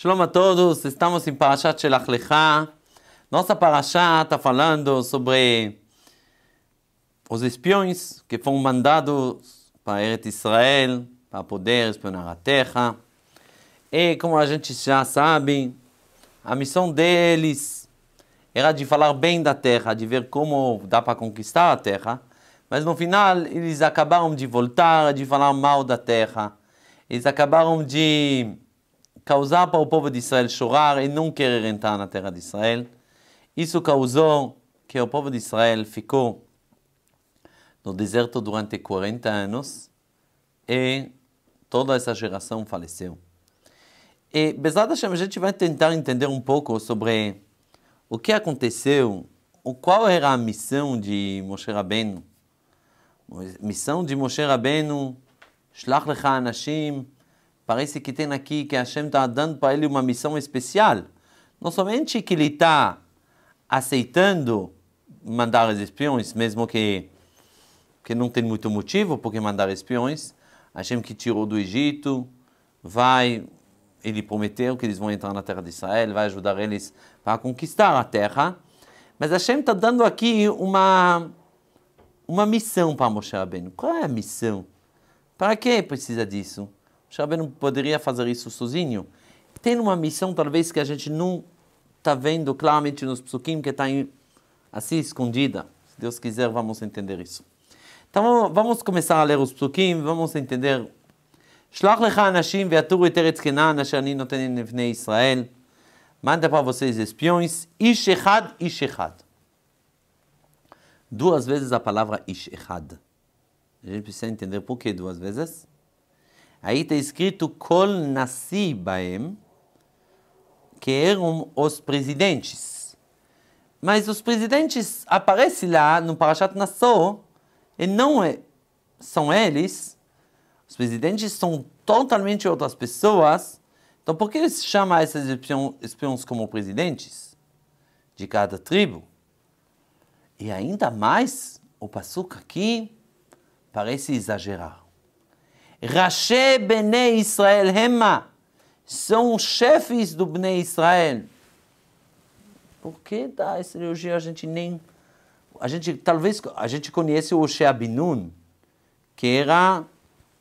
Shalom a todos, estamos em Parashat Shelach Lecha. Nossa Parashat está falando sobre os espiões que foram mandados para Eret Israel para poder espionar a terra. E como a gente já sabe, a missão deles era de falar bem da terra, de ver como dá para conquistar a terra. Mas no final eles acabaram de voltar, de falar mal da terra. Eles acabaram de causar para o povo de Israel chorar e não querer entrar na terra de Israel. Isso causou que o povo de Israel ficou no deserto durante 40 anos e toda essa geração faleceu. E Bezat Hashem, a gente vai tentar entender um pouco sobre o que aconteceu, qual era a missão de Moshe Rabbeinu. missão de Moshe Rabbeinu, Shlach lecha anashim, Parece que tem aqui que Hashem está dando para ele uma missão especial. Não somente que ele está aceitando mandar os espiões, mesmo que, que não tem muito motivo porque mandar espiões. Hashem que tirou do Egito, vai, ele prometeu que eles vão entrar na terra de Israel, vai ajudar eles para conquistar a terra. Mas Hashem está dando aqui uma, uma missão para Moshe Rabbeinu. Qual é a missão? Para que precisa disso? Shabbat não poderia fazer isso sozinho. Tem uma missão, talvez, que a gente não está vendo claramente nos psukim, que está assim escondida. Se Deus quiser, vamos entender isso. Então vamos começar a ler os psukim, vamos entender. Shlach lecha anashim ve'aturu et eretz kenan asher ani noten nevnei Israel. Manda para vocês espiões, ish echad, ish echad. Duas vezes a palavra ish echad. A gente precisa entender por que duas vezes. Aí está escrito Kol Nasibaem, que eram é os presidentes. Mas os presidentes aparecem lá no Parashat Nassau, e não é, são eles. Os presidentes são totalmente outras pessoas. Então por que se chama esses espiões, espiões como presidentes? De cada tribo. E ainda mais, o pasuk aqui parece exagerar. Rashé Bene Israel Hema são os chefes do Bnei Israel. Por que dá essa A gente nem. A gente, talvez, a gente conhece o Shea que era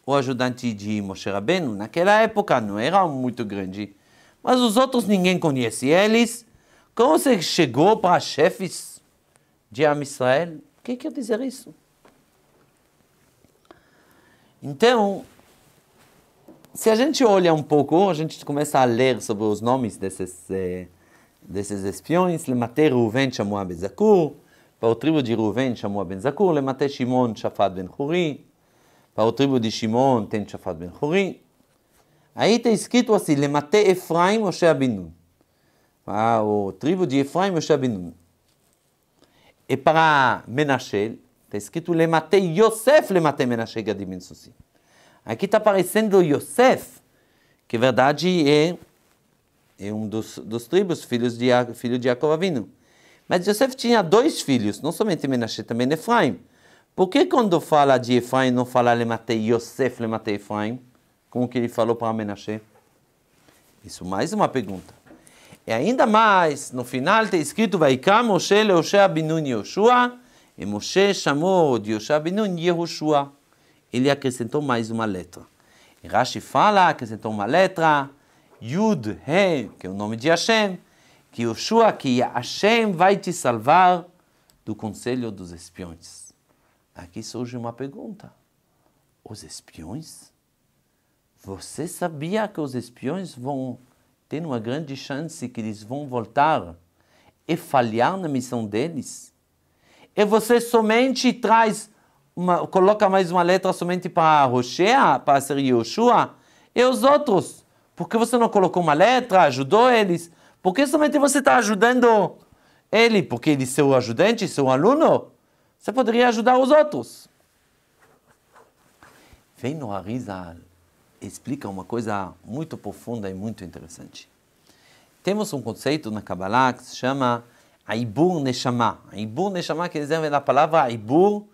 o ajudante de Moshe Rabbeinu. Naquela época não era muito grande. Mas os outros ninguém conhecia eles. Como você chegou para chefes de Am Israel? O que quer dizer isso? Então, se a gente olha um pouco, a gente começa a ler sobre os nomes desses, eh, desses espiões. Lemate Ruven chamou a Bezakur. Para o tribo de Ruven chamou a Benzakur. Shimon, Shafat Ben Huri. Para o tribo de Shimon, tem Shafat Ben Huri. Aí está escrito assim, Lemate Efraim, Moshe Abinun. Para ah, o tribo de Efraim, Moshe Abinun. E para menachel Está escrito Lematei Yosef Lematei Menashe Gadim Ensusim. Aqui está aparecendo Yosef, que na verdade é, é um dos, dos tribos, filhos de, filho de Jacob Avino. Mas Yosef tinha dois filhos, não somente Menashe, também Efraim. Por que quando fala de Efraim, não fala Lematei Yosef Lematei Efraim? Como que ele falou para Menashe? Isso mais uma pergunta. E ainda mais, no final está escrito Vaikam Moshe Leoshea Binun Yoshua e Moshe chamou de Yoshua Benun Yehoshua. Ele acrescentou mais uma letra. E Rashi fala, acrescentou uma letra, Yud He, que é o nome de Hashem, que Yoshua, que Hashem vai te salvar do conselho dos espiões. Aqui surge uma pergunta. Os espiões? Você sabia que os espiões vão ter uma grande chance que eles vão voltar e falhar na missão deles? e você somente traz, uma, coloca mais uma letra somente para Roshea, para ser Yoshua, e os outros? Por que você não colocou uma letra, ajudou eles? Por que somente você está ajudando ele? Porque ele é seu ajudante, seu aluno? Você poderia ajudar os outros. Vem no Arizal explica uma coisa muito profunda e muito interessante. Temos um conceito na Kabbalah que se chama Aibur Neshama. Aibur Neshama quer dizer, na palavra Aibur,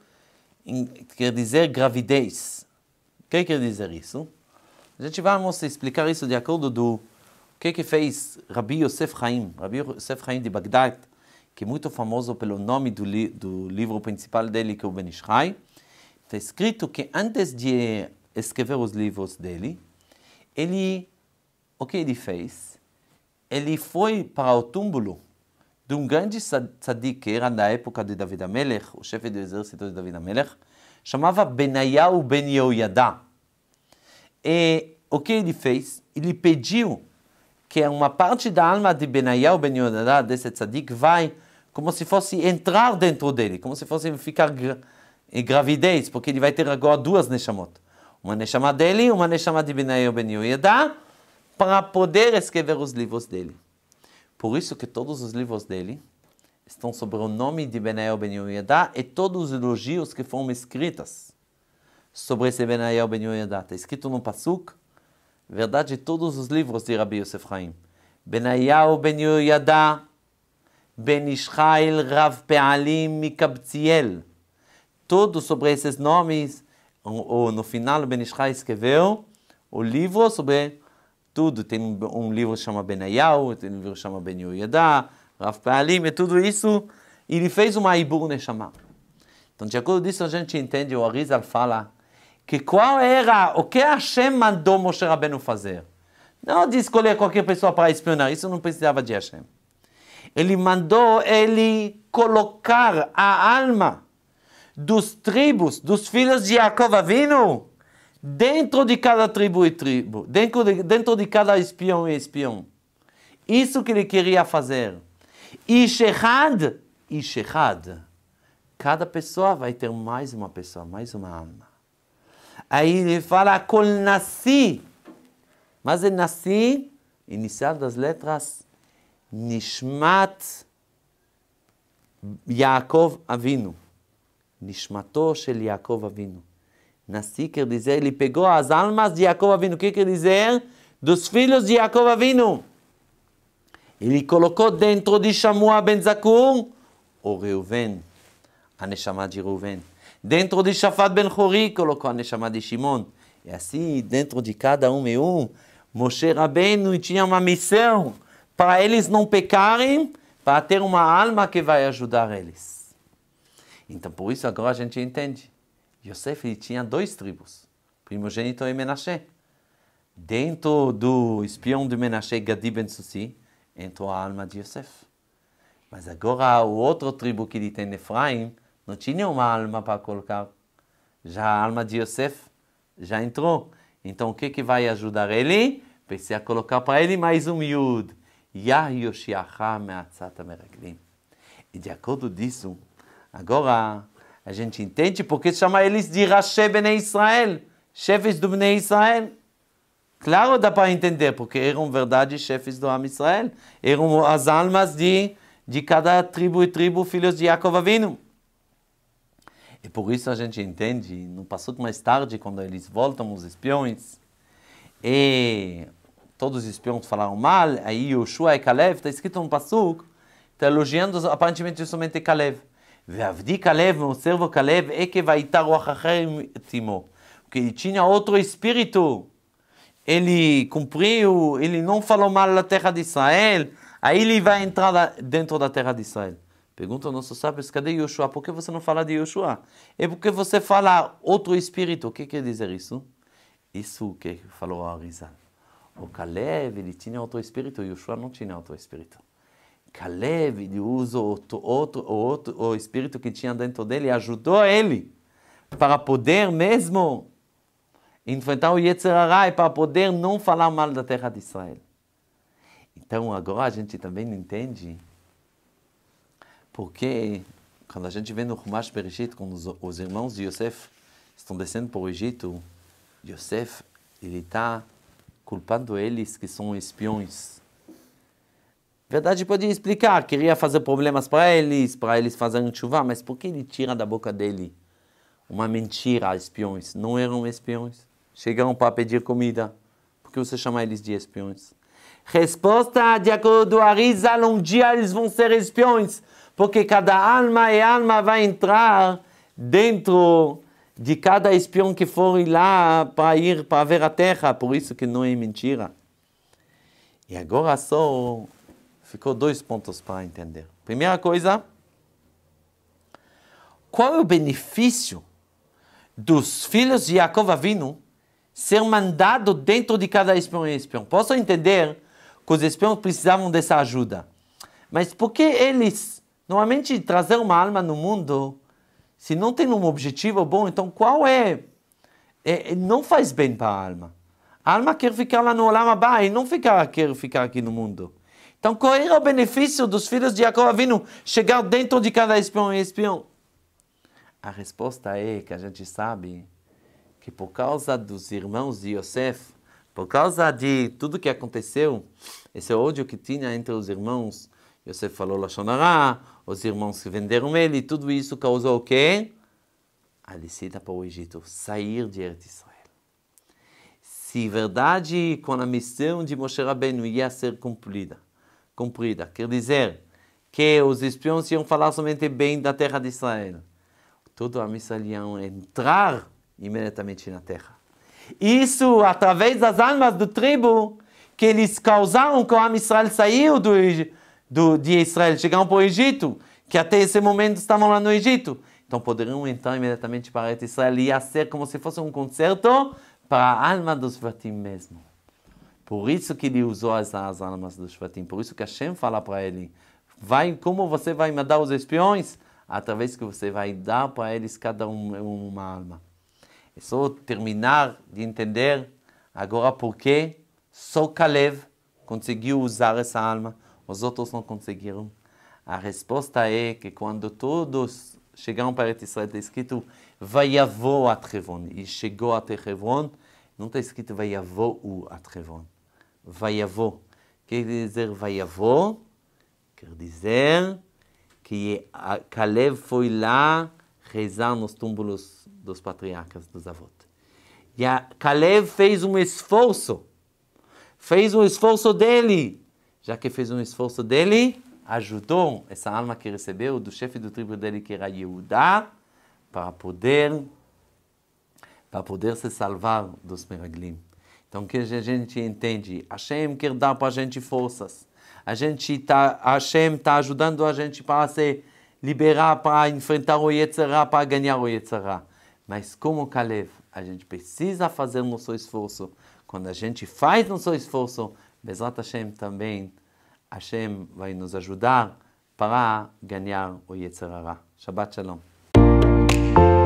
quer dizer gravidez. O que quer dizer isso? A gente vamos explicar isso de acordo do que que fez Rabbi Yosef Chaim. Rabbi Yosef Chaim de Bagdad, que é muito famoso pelo nome do, li, do livro principal dele, que é o Ben Ishai. Está escrito que antes de escrever os livros dele, ele, o que ele fez? Ele foi para o túmulo de um grande tzadik que era na época de David Amelech, o chefe do exército de David Amelech, chamava Benayahu Ben Yehoiada. E o que ele fez? Ele pediu que uma parte da alma de Benayahu Ben Yehoiada, desse tzadik, vai como se fosse entrar dentro dele, como se fosse ficar em gravidez, porque ele vai ter agora duas neshamot. Uma neshama dele e uma neshama de Benayahu Ben Yehoiada, para poder escrever os livros dele. Por isso que todos os livros dele estão sobre o nome de Benaiel Ben e todos os elogios que foram escritas sobre esse Benaiel Ben Yoyadá. Está escrito no Pasuk, verdade, todos os livros de Rabi Yosef Haim. Benaiel Ben Ben Israel Rav Pealim Mikabtiel. Tudo sobre esses nomes, ou no final, Ben Israel escreveu o livro sobre tudo. Tem um, livro chamado chama Benayau, tem um livro que chama Ben Yoyadá, Rav Palim, e é tudo isso. Ele fez uma Ibur Neshama. Então, de acordo com isso, a gente entende, o Arizal fala que qual era, o que Hashem mandou Moshe Rabbeinu fazer. Não de escolher qualquer pessoa para espionar, isso não precisava de Hashem. Ele mandou ele colocar a alma dos tribos, dos filhos de Jacob vindo dentro de cada tribo e tribo, dentro de, dentro de cada espião e espião. Isso que ele queria fazer. E Shehad, e Shehad. Cada pessoa vai ter mais uma pessoa, mais uma alma. Aí ele fala, Kol Nasi. Mas é Nasi, inicial das letras, Nishmat Yaakov Avinu. Nishmato shel Yaakov Avinu. Nasci quer dizer, ele pegou as almas de Jacob Avinu. O que quer dizer? Dos filhos de Jacob Avinu. Ele colocou dentro de Shamua ben Zakur o Reuven, a Neshama de Reuven. Dentro de Shafat ben Chori colocou a Neshama de Shimon. E assim, dentro de cada um e um, Moshe Rabbeinu tinha uma missão para eles não pecarem, para ter uma alma que vai ajudar eles. Então, por isso agora a gente entende. Yosef ele tinha dois tribos, primogênito e Menashe. Dentro do espião de Menashe, Gadi ben Susi, entrou a alma de Yosef. Mas agora o outro tribo que ele tem, Efraim, não tinha uma alma para colocar. Já a alma de Yosef já entrou. Então o que, que vai ajudar ele? Precisa colocar para ele mais um Yud. Yah Yoshiacha Meraklim. E de acordo disso, agora a gente entende porque chama eles de Rashi Bene Israel, chefes do Bene Israel. Claro, dá para entender, porque eram verdade chefes do Am Israel. Eram as almas de, de cada tribo e tribo, filhos de Jacob Avinu. E por isso a gente entende, no passado mais tarde, quando eles voltam, os espiões, e todos os espiões falaram mal, aí Yoshua e Caleb, está escrito um passado, está elogiando aparentemente somente Caleb. Veavdi Caleb, meu servo Caleb, é que vai estar o Timo. Porque ele tinha outro espírito. Ele cumpriu, ele não falou mal da terra de Israel. Aí ele vai entrar dentro da terra de Israel. Pergunta aos nossos sábios, cadê Yoshua? Por que você não fala de Yoshua? É porque você fala outro espírito. O que quer dizer isso? Isso que falou a Arizal. O Caleb, ele tinha outro espírito, Yoshua não tinha outro espírito. Caleb, ele usa outro, outro, outro, o espírito que tinha dentro dele, ajudou ele para poder mesmo enfrentar o Yetzirará e para poder não falar mal da terra de Israel. Então agora a gente também entende porque quando a gente vê no Rumash Bereshit, quando os, os irmãos de Yosef estão descendo para o Egito, Yosef, ele está culpando eles que são espiões verdade, podia explicar, queria fazer problemas para eles, para eles fazerem chuva, mas por que ele tira da boca dele uma mentira, espiões? Não eram espiões. Chegaram para pedir comida. Por que você chama eles de espiões? Resposta, de acordo com Arizal, um dia eles vão ser espiões, porque cada alma e alma vai entrar dentro de cada espião que for lá para ir para ver a terra, por isso que não é mentira. E agora só Ficou dois pontos para entender. Primeira coisa, qual é o benefício dos filhos de Jacob Avinu ser mandado dentro de cada espião e espião? Posso entender que os espiões precisavam dessa ajuda, mas por que eles, normalmente, trazer uma alma no mundo, se não tem um objetivo bom, então qual é? é, é não faz bem para a alma. A alma quer ficar lá no Olam Abba e não ficar, quer ficar aqui no mundo. Então, qual era o benefício dos filhos de Jacó vindo chegar dentro de cada espião e espião? A resposta é que a gente sabe que por causa dos irmãos de Yosef, por causa de tudo que aconteceu, esse ódio que tinha entre os irmãos, Yosef falou Lashonará, os irmãos que venderam ele, tudo isso causou o quê? A descida para o Egito, sair de Eretz Israel. Se verdade, quando a missão de Moshe Rabbeinu ia ser cumprida, cumprida. Quer dizer que os espiões iam falar somente bem da terra de Israel. Todo a Israel iam entrar imediatamente na terra. Isso através das almas do tribo que eles causaram que o Israel saiu do, do, de Israel, chegaram para o Egito, que até esse momento estavam lá no Egito. Então poderiam entrar imediatamente para Israel. Ia ser como se fosse um concerto para a alma dos Vatim mesmo. Por isso que ele usou as, as almas do Shvatim. Por isso que Hashem fala para ele: vai, como você vai mandar os espiões? Através que você vai dar para eles cada um uma alma. É só terminar de entender agora por que só Caleb conseguiu usar essa alma, os outros não conseguiram. A resposta é que quando todos chegaram para Israel, está escrito vai avô a Trevon, e chegou até Trevon, não está escrito vai Vaiavô a Trevon vaiavô. Quer dizer vaiavô? Quer dizer que Caleb foi lá rezar nos túmulos dos patriarcas, dos avós. E a Caleb fez um esforço, fez um esforço dele, já que fez um esforço dele, ajudou essa alma que recebeu do chefe do tribo dele, que era Yehudá, para poder, para poder se salvar dos meraglim. Então, que a gente entende, Hashem quer dar para a gente forças. A gente tá, Hashem está ajudando a gente para se liberar, para enfrentar o Yetzirah, para ganhar o Yetzirah. Mas como Caleb, a gente precisa fazer nosso esforço. Quando a gente faz nosso esforço, Bezrat Hashem também, Hashem vai nos ajudar para ganhar o Yetzirah. Shabbat Shalom.